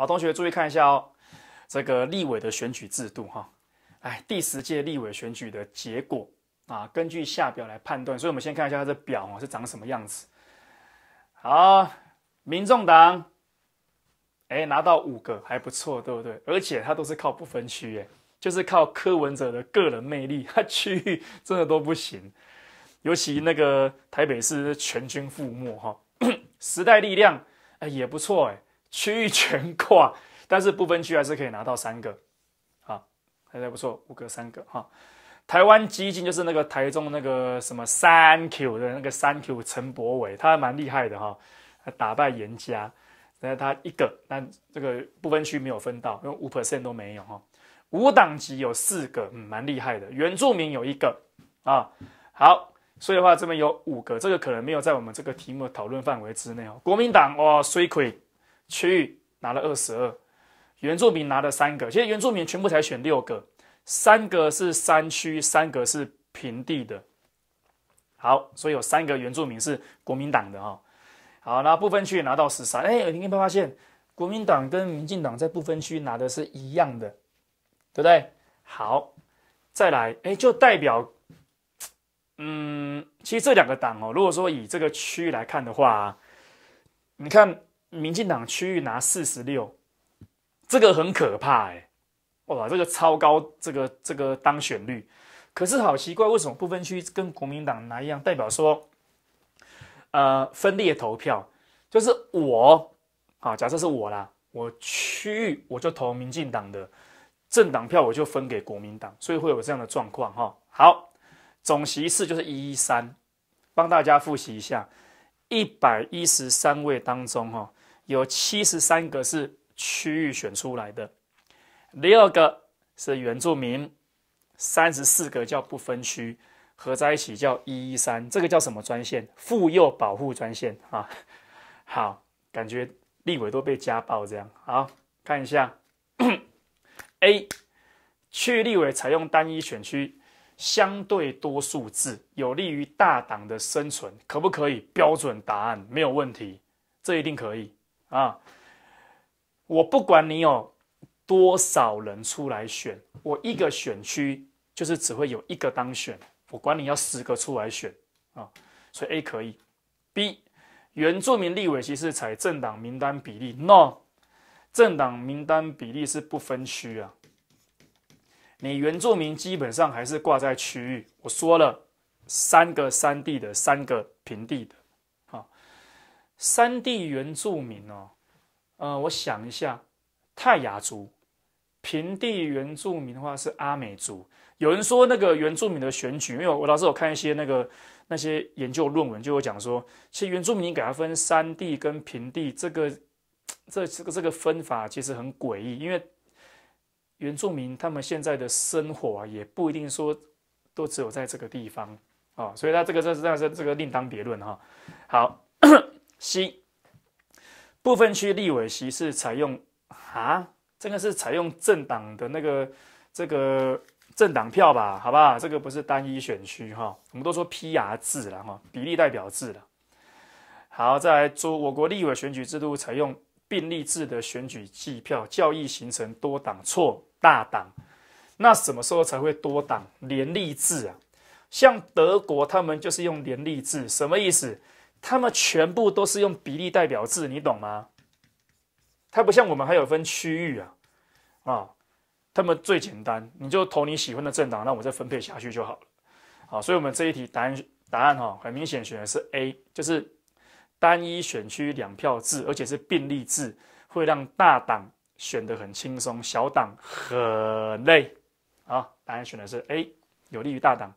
好，同学注意看一下哦，这个立委的选举制度哈，哎，第十届立委选举的结果啊，根据下表来判断。所以我们先看一下他的表是长什么样子。好，民众党，哎，拿到五个，还不错，对不对？而且他都是靠不分区，哎，就是靠柯文哲的个人魅力，他区域真的都不行，尤其那个台北市全军覆没哈，时代力量哎也不错哎。区域全挂，但是不分区还是可以拿到三个，啊，还算不错，五个三个哈。台湾基金就是那个台中那个什么三 Q 的那个三 Q 陈柏伟，他蛮厉害的哈，他打败严家，那他一个，但这个不分区没有分到，因为五 percent 都没有哈。五党籍有四个，嗯，蛮厉害的。原住民有一个，啊，好，所以的话这边有五个，这个可能没有在我们这个题目的讨论范围之内哦。国民党哇，衰鬼。区域拿了二十二，原住民拿了三个，其实原住民全部才选六个，三个是山区，三个是平地的。好，所以有三个原住民是国民党的哈。好，那部分区拿到十三，哎，你有没有发现国民党跟民进党在部分区拿的是一样的，对不对？好，再来，哎，就代表，嗯，其实这两个党哦，如果说以这个区域来看的话，你看。民进党区域拿四十六，这个很可怕哎，哇，这个超高，这个这个当选率，可是好奇怪，为什么不分区跟国民党拿一样？代表说，呃，分裂投票，就是我，好，假设是我啦，我区域我就投民进党的政党票，我就分给国民党，所以会有这样的状况哈。好，总席次就是一一三，帮大家复习一下，一百一十三位当中哈。有七十三个是区域选出来的，第二个是原住民，三十四个叫不分区，合在一起叫一一三，这个叫什么专线？妇幼保护专线啊！好，感觉立委都被家暴这样。好，看一下，A，区域立委采用单一选区，相对多数制，有利于大党的生存，可不可以？标准答案没有问题，这一定可以。啊！我不管你有多少人出来选，我一个选区就是只会有一个当选。我管你要十个出来选啊，所以 A 可以。B 原住民立委其实采政党名单比例，no，政党名单比例是不分区啊。你原住民基本上还是挂在区域。我说了，三个山地的，三个平地的。三地原住民哦，呃，我想一下，泰雅族；平地原住民的话是阿美族。有人说那个原住民的选举，因为我老师有看一些那个那些研究论文，就有讲说，其实原住民你给他分山地跟平地，这个 这这个这个分法其实很诡异，因为原住民他们现在的生活啊，也不一定说都只有在这个地方啊，所以他这个这是这是这个另当别论哈。好。C 部分区立委席是采用啊，这个是采用政党的那个这个政党票吧，好吧，这个不是单一选区哈，我们都说 PR 制了哈，比例代表制了。好，再来做我国立委选举制度采用并立制的选举计票，教易形成多党错大党。那什么时候才会多党联立制啊？像德国他们就是用联立制，什么意思？他们全部都是用比例代表制，你懂吗？它不像我们还有分区域啊，啊，他们最简单，你就投你喜欢的政党，那我再分配下去就好了。好，所以，我们这一题答案答案哈，很明显选的是 A，就是单一选区两票制，而且是并立制，会让大党选的很轻松，小党很累啊。答案选的是 A，有利于大党。